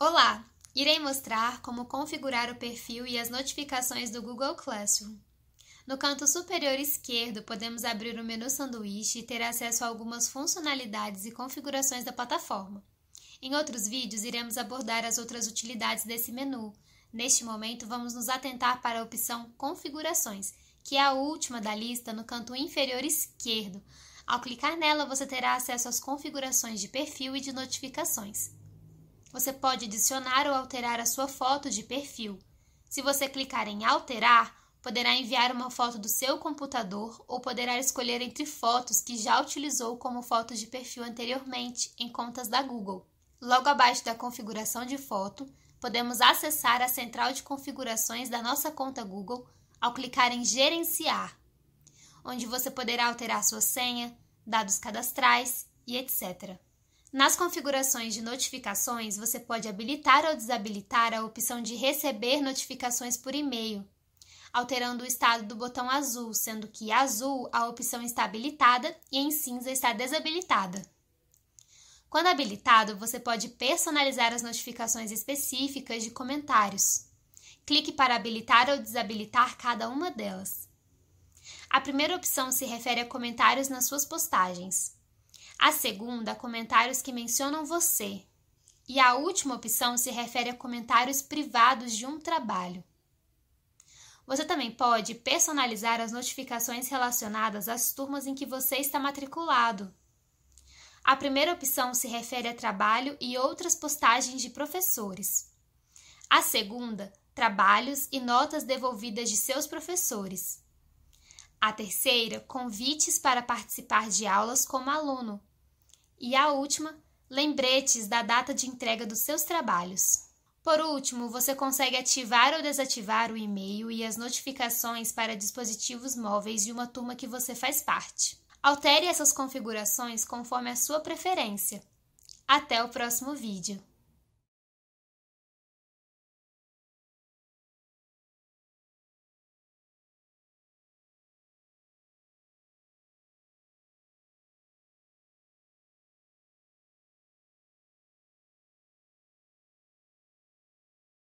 Olá! Irei mostrar como configurar o perfil e as notificações do Google Classroom. No canto superior esquerdo, podemos abrir o menu sanduíche e ter acesso a algumas funcionalidades e configurações da plataforma. Em outros vídeos, iremos abordar as outras utilidades desse menu. Neste momento, vamos nos atentar para a opção Configurações, que é a última da lista no canto inferior esquerdo. Ao clicar nela, você terá acesso às configurações de perfil e de notificações. Você pode adicionar ou alterar a sua foto de perfil. Se você clicar em Alterar, poderá enviar uma foto do seu computador ou poderá escolher entre fotos que já utilizou como fotos de perfil anteriormente em contas da Google. Logo abaixo da configuração de foto, podemos acessar a central de configurações da nossa conta Google ao clicar em Gerenciar, onde você poderá alterar sua senha, dados cadastrais e etc. Nas configurações de notificações, você pode habilitar ou desabilitar a opção de receber notificações por e-mail, alterando o estado do botão azul, sendo que azul a opção está habilitada e em cinza está desabilitada. Quando habilitado, você pode personalizar as notificações específicas de comentários. Clique para habilitar ou desabilitar cada uma delas. A primeira opção se refere a comentários nas suas postagens. A segunda, comentários que mencionam você. E a última opção se refere a comentários privados de um trabalho. Você também pode personalizar as notificações relacionadas às turmas em que você está matriculado. A primeira opção se refere a trabalho e outras postagens de professores. A segunda, trabalhos e notas devolvidas de seus professores. A terceira, convites para participar de aulas como aluno. E a última, lembretes da data de entrega dos seus trabalhos. Por último, você consegue ativar ou desativar o e-mail e as notificações para dispositivos móveis de uma turma que você faz parte. Altere essas configurações conforme a sua preferência. Até o próximo vídeo!